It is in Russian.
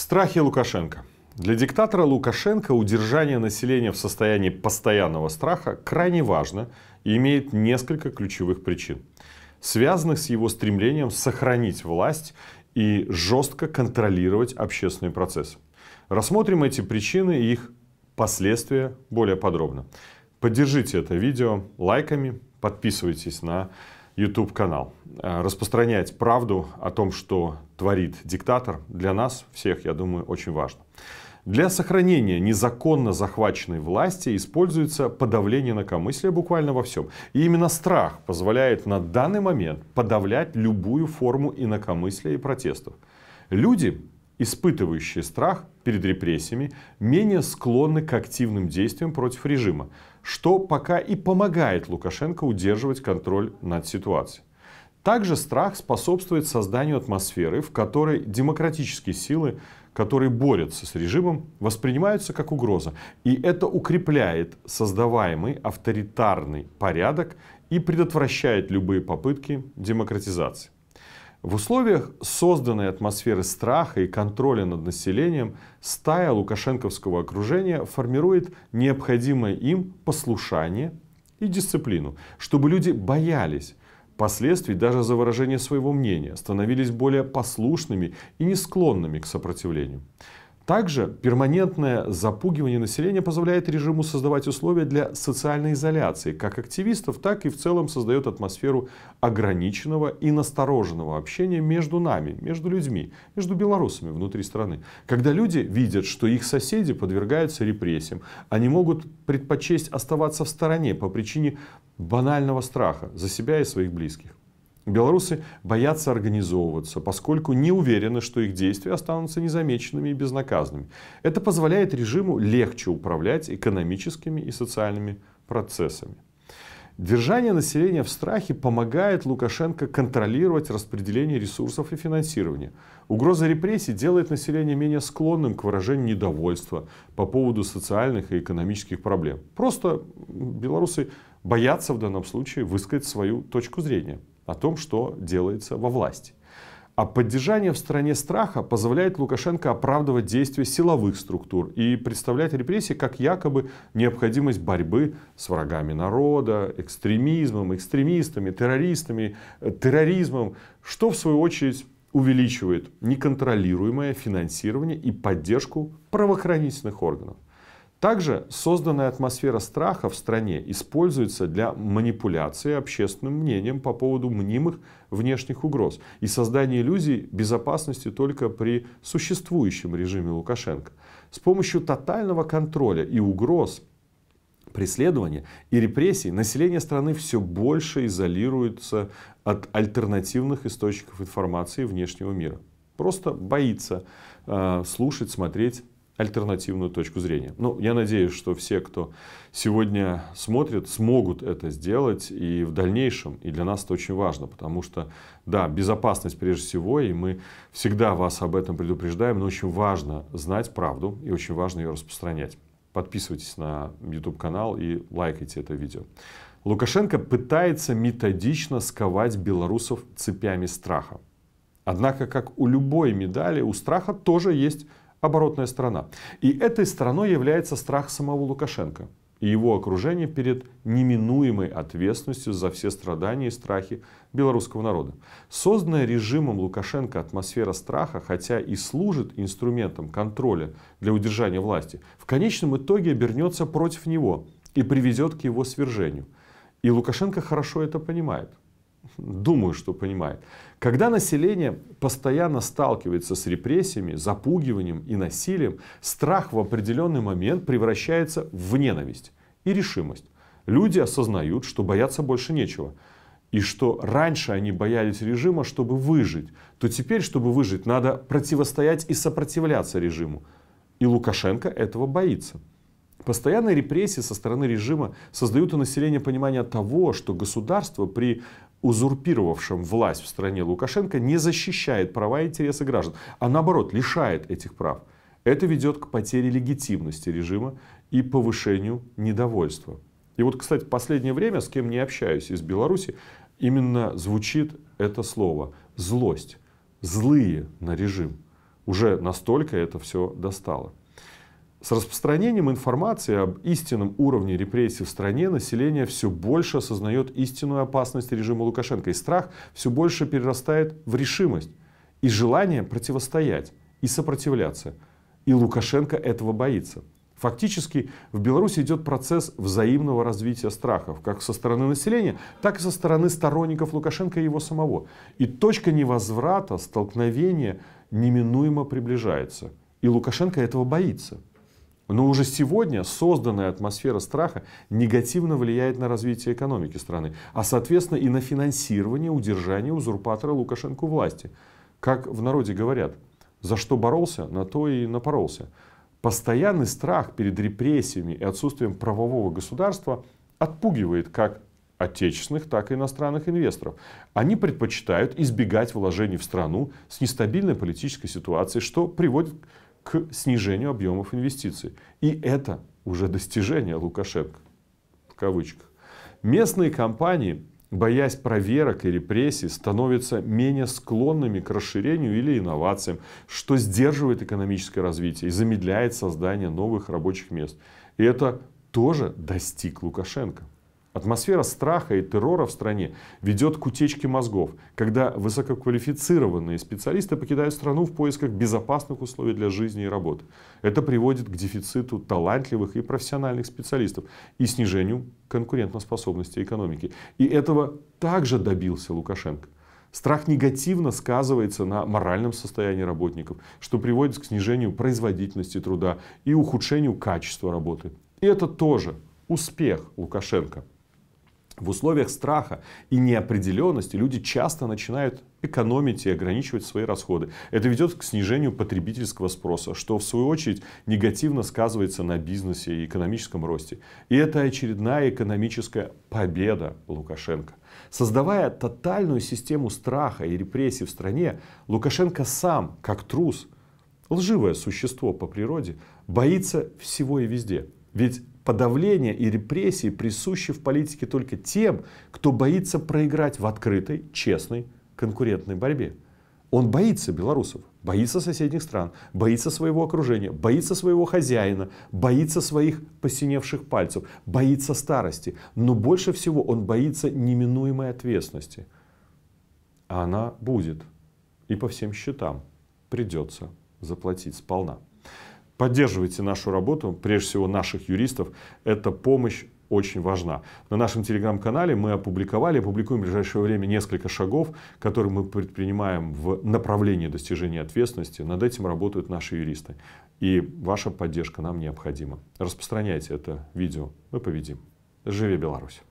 Страхи Лукашенко. Для диктатора Лукашенко удержание населения в состоянии постоянного страха крайне важно и имеет несколько ключевых причин, связанных с его стремлением сохранить власть и жестко контролировать общественный процесс. Рассмотрим эти причины и их последствия более подробно. Поддержите это видео лайками, подписывайтесь на YouTube-канал. Э, распространять правду о том, что творит диктатор, для нас всех, я думаю, очень важно. Для сохранения незаконно захваченной власти используется подавление инакомыслия буквально во всем. И именно страх позволяет на данный момент подавлять любую форму инакомыслия и протестов. Люди, испытывающие страх, перед репрессиями, менее склонны к активным действиям против режима, что пока и помогает Лукашенко удерживать контроль над ситуацией. Также страх способствует созданию атмосферы, в которой демократические силы, которые борются с режимом, воспринимаются как угроза. И это укрепляет создаваемый авторитарный порядок и предотвращает любые попытки демократизации. В условиях созданной атмосферы страха и контроля над населением стая лукашенковского окружения формирует необходимое им послушание и дисциплину, чтобы люди боялись последствий даже за выражение своего мнения, становились более послушными и не склонными к сопротивлению. Также перманентное запугивание населения позволяет режиму создавать условия для социальной изоляции как активистов, так и в целом создает атмосферу ограниченного и настороженного общения между нами, между людьми, между белорусами внутри страны. Когда люди видят, что их соседи подвергаются репрессиям, они могут предпочесть оставаться в стороне по причине банального страха за себя и своих близких. Белорусы боятся организовываться, поскольку не уверены, что их действия останутся незамеченными и безнаказанными. Это позволяет режиму легче управлять экономическими и социальными процессами. Держание населения в страхе помогает Лукашенко контролировать распределение ресурсов и финансирование. Угроза репрессий делает население менее склонным к выражению недовольства по поводу социальных и экономических проблем. Просто белорусы боятся в данном случае высказать свою точку зрения о том, что делается во власти. А поддержание в стране страха позволяет Лукашенко оправдывать действия силовых структур и представлять репрессии как якобы необходимость борьбы с врагами народа, экстремизмом, экстремистами, террористами, э, терроризмом, что в свою очередь увеличивает неконтролируемое финансирование и поддержку правоохранительных органов. Также созданная атмосфера страха в стране используется для манипуляции общественным мнением по поводу мнимых внешних угроз и создания иллюзий безопасности только при существующем режиме Лукашенко. С помощью тотального контроля и угроз преследования и репрессий население страны все больше изолируется от альтернативных источников информации внешнего мира. Просто боится э, слушать, смотреть альтернативную точку зрения. Ну, я надеюсь, что все, кто сегодня смотрит, смогут это сделать и в дальнейшем. И для нас это очень важно, потому что, да, безопасность прежде всего, и мы всегда вас об этом предупреждаем, но очень важно знать правду и очень важно ее распространять. Подписывайтесь на YouTube-канал и лайкайте это видео. Лукашенко пытается методично сковать белорусов цепями страха. Однако, как у любой медали, у страха тоже есть оборотная сторона. И этой стороной является страх самого Лукашенко и его окружение перед неминуемой ответственностью за все страдания и страхи белорусского народа. Созданная режимом Лукашенко атмосфера страха, хотя и служит инструментом контроля для удержания власти, в конечном итоге обернется против него и приведет к его свержению. И Лукашенко хорошо это понимает думаю, что понимает. Когда население постоянно сталкивается с репрессиями, запугиванием и насилием, страх в определенный момент превращается в ненависть и решимость. Люди осознают, что бояться больше нечего. И что раньше они боялись режима, чтобы выжить, то теперь, чтобы выжить, надо противостоять и сопротивляться режиму. И Лукашенко этого боится. Постоянные репрессии со стороны режима создают у населения понимание того, что государство при узурпировавшим власть в стране Лукашенко, не защищает права и интересы граждан, а наоборот лишает этих прав. Это ведет к потере легитимности режима и повышению недовольства. И вот, кстати, в последнее время, с кем не общаюсь из Беларуси, именно звучит это слово «злость», «злые на режим». Уже настолько это все достало. С распространением информации об истинном уровне репрессий в стране население все больше осознает истинную опасность режима Лукашенко, и страх все больше перерастает в решимость и желание противостоять и сопротивляться. И Лукашенко этого боится. Фактически в Беларуси идет процесс взаимного развития страхов, как со стороны населения, так и со стороны сторонников Лукашенко и его самого. И точка невозврата, столкновения неминуемо приближается. И Лукашенко этого боится. Но уже сегодня созданная атмосфера страха негативно влияет на развитие экономики страны, а соответственно и на финансирование, удержание узурпатора Лукашенко власти. Как в народе говорят, за что боролся, на то и напоролся. Постоянный страх перед репрессиями и отсутствием правового государства отпугивает как отечественных, так и иностранных инвесторов. Они предпочитают избегать вложений в страну с нестабильной политической ситуацией, что приводит к снижению объемов инвестиций. И это уже достижение Лукашенко, в кавычках. Местные компании, боясь проверок и репрессий, становятся менее склонными к расширению или инновациям, что сдерживает экономическое развитие и замедляет создание новых рабочих мест. И это тоже достиг Лукашенко. Атмосфера страха и террора в стране ведет к утечке мозгов, когда высококвалифицированные специалисты покидают страну в поисках безопасных условий для жизни и работы. Это приводит к дефициту талантливых и профессиональных специалистов и снижению конкурентоспособности экономики. И этого также добился Лукашенко. Страх негативно сказывается на моральном состоянии работников, что приводит к снижению производительности труда и ухудшению качества работы. И это тоже успех Лукашенко. В условиях страха и неопределенности люди часто начинают экономить и ограничивать свои расходы. Это ведет к снижению потребительского спроса, что в свою очередь негативно сказывается на бизнесе и экономическом росте. И это очередная экономическая победа Лукашенко. Создавая тотальную систему страха и репрессий в стране, Лукашенко сам, как трус, лживое существо по природе, боится всего и везде. Ведь подавление и репрессии присущи в политике только тем, кто боится проиграть в открытой, честной, конкурентной борьбе. Он боится белорусов, боится соседних стран, боится своего окружения, боится своего хозяина, боится своих посиневших пальцев, боится старости. Но больше всего он боится неминуемой ответственности. А она будет. И по всем счетам придется заплатить сполна. Поддерживайте нашу работу, прежде всего наших юристов. Эта помощь очень важна. На нашем телеграм-канале мы опубликовали, опубликуем в ближайшее время несколько шагов, которые мы предпринимаем в направлении достижения ответственности. Над этим работают наши юристы. И ваша поддержка нам необходима. Распространяйте это видео. Мы победим. Живи Беларусь!